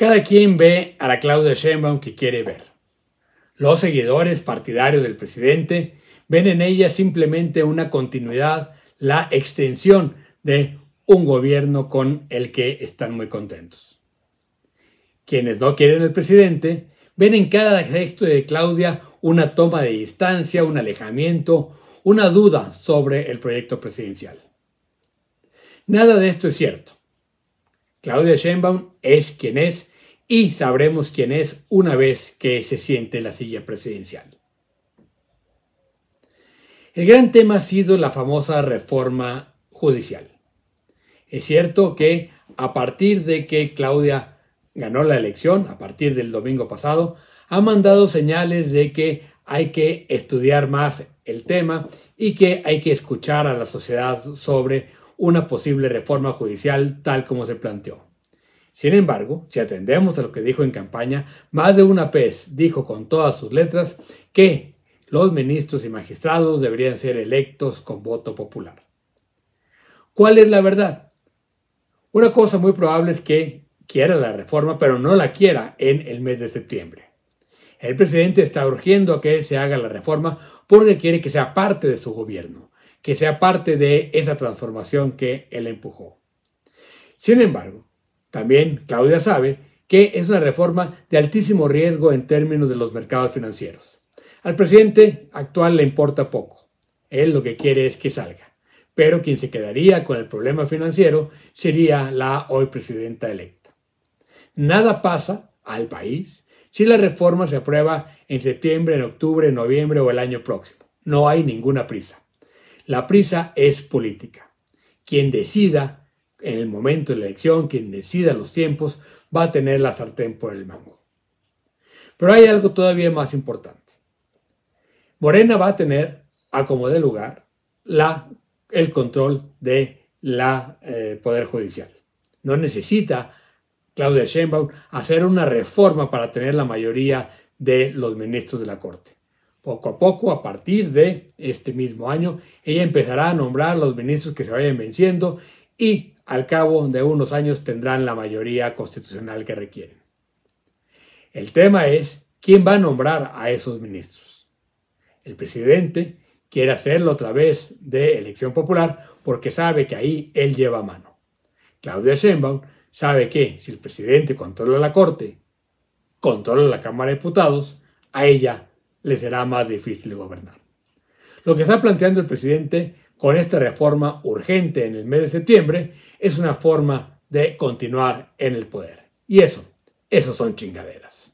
Cada quien ve a la Claudia Sheinbaum que quiere ver. Los seguidores partidarios del presidente ven en ella simplemente una continuidad, la extensión de un gobierno con el que están muy contentos. Quienes no quieren al presidente ven en cada gesto de Claudia una toma de distancia, un alejamiento, una duda sobre el proyecto presidencial. Nada de esto es cierto. Claudia Sheinbaum es quien es y sabremos quién es una vez que se siente la silla presidencial. El gran tema ha sido la famosa reforma judicial. Es cierto que a partir de que Claudia ganó la elección, a partir del domingo pasado, ha mandado señales de que hay que estudiar más el tema y que hay que escuchar a la sociedad sobre una posible reforma judicial tal como se planteó. Sin embargo, si atendemos a lo que dijo en campaña, más de una vez dijo con todas sus letras que los ministros y magistrados deberían ser electos con voto popular. ¿Cuál es la verdad? Una cosa muy probable es que quiera la reforma, pero no la quiera en el mes de septiembre. El presidente está urgiendo a que se haga la reforma porque quiere que sea parte de su gobierno, que sea parte de esa transformación que él empujó. Sin embargo, también Claudia sabe que es una reforma de altísimo riesgo en términos de los mercados financieros. Al presidente actual le importa poco. Él lo que quiere es que salga. Pero quien se quedaría con el problema financiero sería la hoy presidenta electa. Nada pasa al país si la reforma se aprueba en septiembre, en octubre, en noviembre o el año próximo. No hay ninguna prisa. La prisa es política. Quien decida en el momento de la elección, quien decida los tiempos, va a tener la sartén por el mango. Pero hay algo todavía más importante. Morena va a tener, a como de lugar, la, el control de la eh, Poder Judicial. No necesita Claudia Sheinbaum hacer una reforma para tener la mayoría de los ministros de la Corte. Poco a poco, a partir de este mismo año, ella empezará a nombrar los ministros que se vayan venciendo y al cabo de unos años tendrán la mayoría constitucional que requieren. El tema es quién va a nombrar a esos ministros. El presidente quiere hacerlo a través de elección popular porque sabe que ahí él lleva mano. Claudia Sheinbaum sabe que si el presidente controla la Corte, controla la Cámara de Diputados, a ella le será más difícil gobernar. Lo que está planteando el presidente con esta reforma urgente en el mes de septiembre es una forma de continuar en el poder. Y eso, eso son chingaderas.